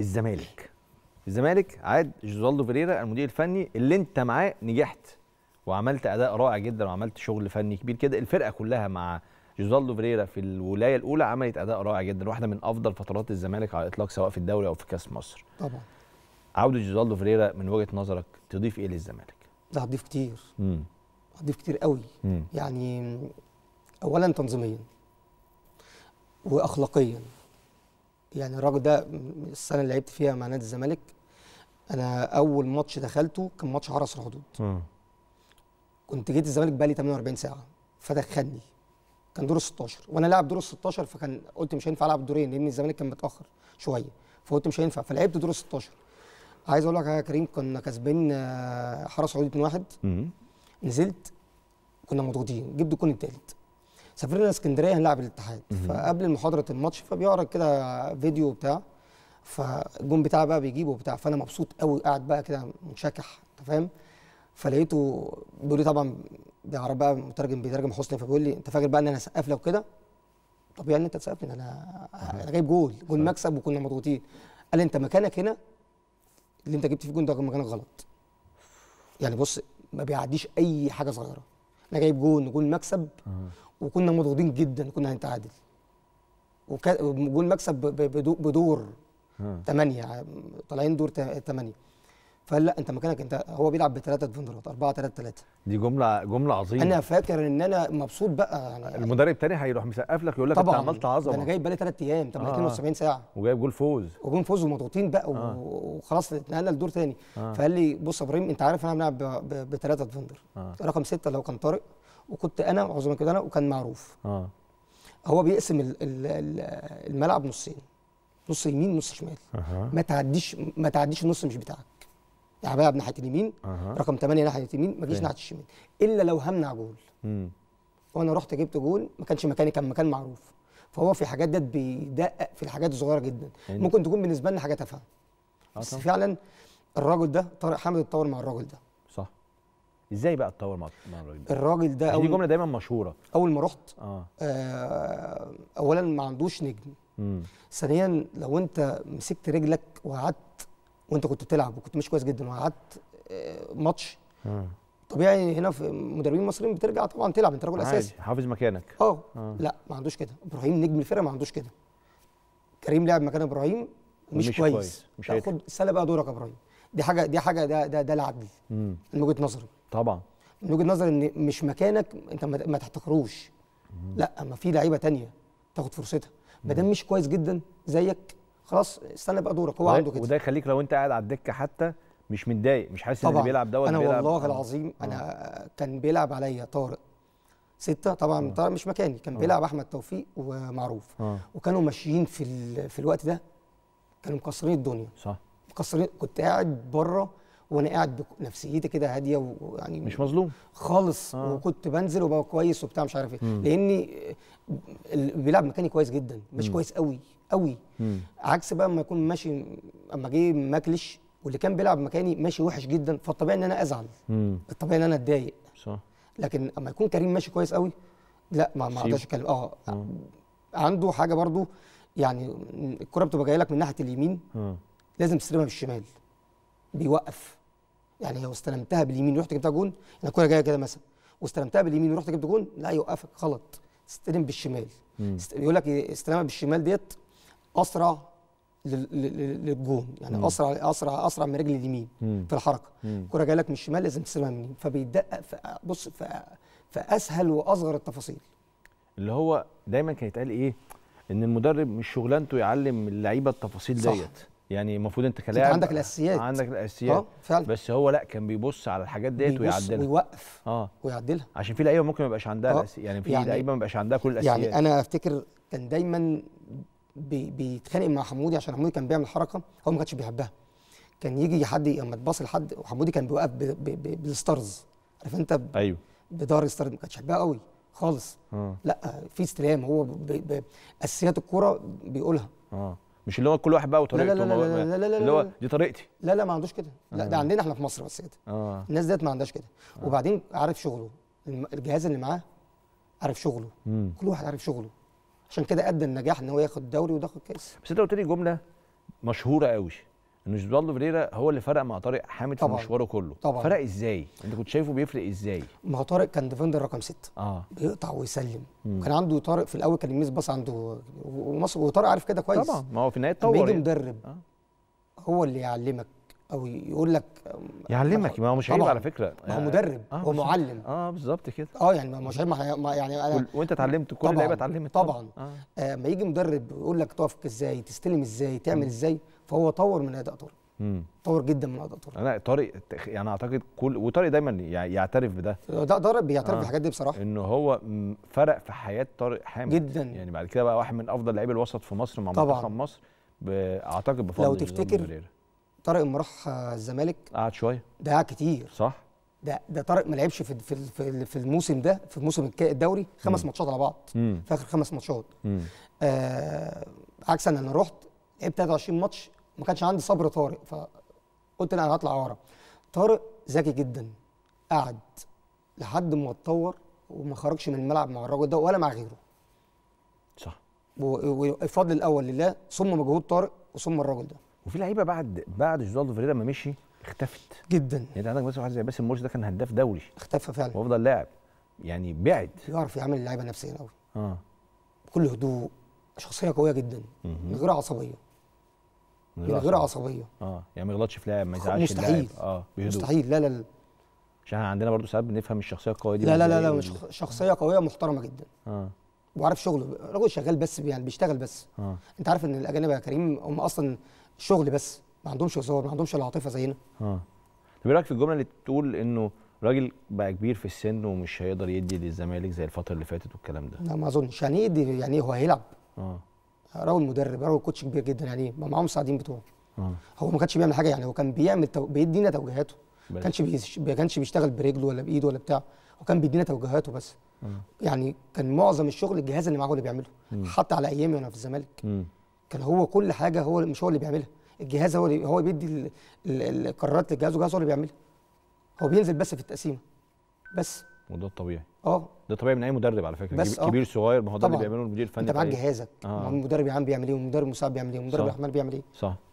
الزمالك الزمالك عاد جوزالدو فيريرا المدير الفني اللي انت معاه نجحت وعملت اداء رائع جدا وعملت شغل فني كبير كده الفرقه كلها مع جوزالدو فيريرا في الولايه الاولى عملت اداء رائع جدا واحده من افضل فترات الزمالك على الاطلاق سواء في الدوري او في كاس مصر طبعا عوده جوزالدو فيريرا من وجهه نظرك تضيف ايه للزمالك لا هتضيف كتير امم هتضيف كتير قوي مم. يعني اولا تنظيميا واخلاقيا يعني الراجل ده السنه اللي لعبت فيها مع نادي الزمالك انا اول ماتش دخلته كان ماتش حرس الحدود كنت جيت الزمالك بقالي 48 ساعه فدخلني كان دور ال 16 وانا لاعب دور ال 16 فكان قلت مش هينفع العب دورين لان الزمالك كان متاخر شويه فقلت مش هينفع فلعبت دور ال 16 عايز اقول لك يا كريم كنا كاسبين آه، حرس الحدود 2-1 نزلت كنا مضغوطين جبت الجون الثالث سافرنا اسكندريه هنلعب الاتحاد فقبل محاضره الماتش فبيعرض كده فيديو بتاع فالجون بتاعه بقى بيجيبه بتاع فانا مبسوط قوي قاعد بقى كده منشكح انت فاهم فلقيته بيقول لي طبعا بيعرف بقى مترجم بيترجم حسني فبيقول لي انت فاكر بقى ان انا سقف لك كده طب يعني انت تسقف ان انا انا جايب جول جول مكسب وكنا مضغوطين قال لي انت مكانك هنا اللي انت جبت فيه جول ده مكانك غلط يعني بص ما بيعديش اي حاجه صغيره انا جايب جون جول مكسب وكنا مضغوطين جدا كنا هنتعادل وجون مكسب بدور ثمانية طالعين دور ثمانية فقال لا انت مكانك انت هو بيلعب بثلاثه ديفندرات أربعة ثلاثة ثلاثة دي جمله جمله عظيمه انا فاكر ان انا مبسوط بقى يعني المدرب تاني هيروح مسقف لك يقول لك انت عملت عظمه انا جايب بالي ثلاث ايام طب آه 72 ساعه وجايب جول فوز وجول فوز ومضغوطين بقى آه وخلاص اتنقلنا لدور تاني آه فقال لي بص يا ابراهيم انت عارف انا بنلعب بثلاثه ديفندر آه رقم سته لو كان طارق وكنت انا معظم كده انا وكان معروف اه هو بيقسم الملعب نصين نص يمين نص شمال أه. ما تعديش ما تعديش النص مش بتاعك يعني بلعب ناحيه اليمين أه. رقم 8 ناحيه اليمين ما تجيش إيه. ناحيه الشمال الا لو همنع جول مم. وانا رحت جبت جول ما كانش مكاني كان مكان معروف فهو في الحاجات ديت بيدقق في الحاجات الصغيره جدا يعني ممكن تكون بالنسبه لنا حاجه تافهه آه، بس فعلا الراجل ده طارق حامد اتطور مع الراجل ده ازاي بقى اتطور مع الراجل ده؟ الراجل ده يعني أول دي جمله دايما مشهوره اول ما رحت آه. آه اولا ما عندوش نجم ثانيا لو انت مسكت رجلك وقعدت وانت كنت بتلعب وكنت مش كويس جدا وقعدت آه ماتش طبيعي هنا في مدربين مصريين بترجع طبعا تلعب انت راجل اساسي حافظ مكانك آه. اه لا ما عندوش كده ابراهيم نجم الفرقه ما عندوش كده كريم لعب مكان ابراهيم مش, مش كويس, كويس. مش هياخد سله بقى دورك يا ابراهيم دي حاجه دي حاجه ده ده, ده العدل من وجهه نظري طبعا من وجهه نظر ان مش مكانك انت ما تحتقروش لا ما في لعيبه تانية تاخد فرصتها ما دام مش كويس جدا زيك خلاص استنى بقى دورك هو عنده كده وده يخليك لو انت قاعد على الدكه حتى مش متضايق مش حاسس ان اللي بيلعب دوت انا بيلعب والله آه. العظيم آه. انا كان بيلعب عليا طارق ستة طبعا آه. طارق مش مكاني كان آه. بيلعب احمد توفيق ومعروف آه. وكانوا ماشيين في في الوقت ده كانوا مكسرين الدنيا صح مكسرين كنت قاعد بره وانا قاعد نفسيتي كده هاديه ويعني مش مظلوم خالص آه. وكنت بنزل وبقى كويس وبتاع مش عارف ايه لاني بيلعب مكاني كويس جدا مش كويس قوي قوي مم. عكس بقى اما يكون ماشي اما جه ماكلش واللي كان بيلعب مكاني ماشي وحش جدا فالطبيعي ان انا ازعل مم. الطبيعي ان انا اتضايق صح لكن اما يكون كريم ماشي كويس قوي لا ما ما اقدرش اتكلم آه. اه عنده حاجه برضو يعني الكره بتبقى جايه لك من ناحيه اليمين مم. آه. لازم تستلمها بالشمال بيوقف يعني لو استلمتها باليمين ورحت جبتها جون يعني الكوره جايه كده مثلا واستلمتها باليمين ورحت جبت جون لا يوقفك غلط استلم بالشمال يقول لك استلمها بالشمال ديت اسرع للجون يعني اسرع اسرع اسرع من رجل اليمين في الحركه الكوره جايه لك من الشمال لازم تستلمها منين فبيدقق في بص في, اسهل واصغر التفاصيل اللي هو دايما كان يتقال ايه ان المدرب مش شغلانته يعلم اللعيبه التفاصيل ديت يعني المفروض انت كلاعب عندك الاساسيات عندك الاساسيات اه فعلا بس هو لا كان بيبص على الحاجات ديت ويعدلها ويوقف اه ويعدلها عشان في لعيبه ممكن ما يبقاش عندها أه. يعني في يعني لعيبه ما يبقاش عندها كل يعني الاساسيات يعني انا افتكر كان دايما بي بيتخانق مع حمودي عشان حمودي كان بيعمل حركه هو ما كانش بيحبها كان يجي حد لما تباص لحد وحمودي كان بيوقف بالستارز عارف انت ايوه بدار الستارز ما كانش بيحبها قوي خالص آه. لا في استلام هو اساسيات الكوره بيقولها آه. مش اللي هو كل واحد بقى وطريقته لا لا لا لا, لا, لا, اللي هو دي طريقتي لا لا ما عندوش كده لا ده آه. عندنا احنا في مصر بس كده آه. الناس ديت ما عندهاش كده آه. وبعدين عارف شغله الجهاز اللي معاه عارف شغله مم. كل واحد عارف شغله عشان كده ادى النجاح ان هو ياخد دوري وياخد كاس بس انت قلت لي جمله مشهوره قوي ان جوزبالدو فيريرا هو اللي فرق مع طارق حامد طبعًا. في مشواره كله طبعًا. فرق ازاي انت كنت شايفه بيفرق ازاي ما هو طارق كان ديفندر رقم 6 اه بيقطع ويسلم مم. كان عنده طارق في الاول كان الميز باص عنده ومصر وطارق عارف كده كويس طبعا ما هو في النهايه اتطور بيجي يعني. مدرب آه. هو اللي يعلمك او يقول لك يعلمك ما هو مش عيب على فكره ما هو مدرب آه هو معلم اه بالظبط كده اه يعني ما مش عيب يعني انا وانت اتعلمت كل اللعيبه اتعلمت طبعا, طبعًا. آه. آه ما يجي مدرب يقول لك تقف ازاي تستلم ازاي تعمل ازاي فهو طور من اداء طارق طور جدا من اداء طارق انا طارق يعني اعتقد كل وطارق دايما يعترف بده ده طارق بيعترف آه. بالحاجات دي بصراحه ان هو فرق في حياه طارق حامد جدا يعني بعد كده بقى واحد من افضل لعيبه الوسط في مصر مع منتخب مصر اعتقد بفضل لو تفتكر طارق لما راح الزمالك قعد شويه ده قعد كتير صح ده ده طارق ما لعبش في في في الموسم ده في موسم الدوري خمس ماتشات على بعض في اخر خمس ماتشات آه عكس انا رحت لعبت 23 ماتش ما كانش عندي صبر طارق فقلت انا هطلع ورا طارق ذكي جدا قعد لحد ما اتطور وما خرجش من الملعب مع الراجل ده ولا مع غيره صح والفضل الاول لله ثم مجهود طارق وثم الراجل ده وفي لعيبه بعد بعد جوزالدو فيريرا ما مشي اختفت جدا يعني انت عندك مثلا واحد زي باسم مرسي ده كان هداف دولي اختفى فعلا وافضل لاعب يعني بعد يعرف يعمل اللعيبه نفسيا قوي اه بكل هدوء شخصيه قويه جدا من غير عصبيه يعني غير عصبيه اه يعني ما يغلطش في لاعب ما يزعلش مستحيل اه بهدوء مستحيل لا لا لا عشان عندنا برضو ساعات بنفهم الشخصيه القويه دي لا لا لا, لا إيه شخصيه قويه محترمه جدا اه وعارف شغله راجل شغال بس يعني بيشتغل بس آه. انت عارف ان الاجانب يا كريم هم اصلا شغل بس ما عندهمش هزار ما عندهمش العاطفه زينا اه طب ايه رايك في الجمله اللي بتقول انه راجل بقى كبير في السن ومش هيقدر يدي للزمالك زي الفتره اللي فاتت والكلام ده لا ما اظنش يعني إيه يدي يعني إيه هو هيلعب اه راوي المدرب راوي الكوتش كبير جدا عليه يعني معاهم السعدين بتوعه آه. هو ما كانش بيعمل حاجه يعني هو كان بيعمل تو... بيدينا توجيهاته ما كانش بي... كانش بيشتغل برجله ولا بايده ولا بتاع هو كان بيدينا توجيهاته بس مم. آه. يعني كان معظم الشغل الجهاز اللي معاه هو اللي بيعمله حتى على ايامي وانا في الزمالك كان هو كل حاجه هو مش هو اللي بيعملها الجهاز هو هو بيدي القرارات للجهاز والجهاز هو اللي بيعملها هو بينزل بس في التقسيمه بس وده الطبيعي اه ده طبيعي من اي مدرب على فكره بس آه. كبير صغير ما هو ده اللي بيعمله المدير الفني انت معاك جهازك آه. المدرب العام بيعمل ايه والمدرب المساعد بيعمل ايه والمدرب الاحمال بيعمل ايه صح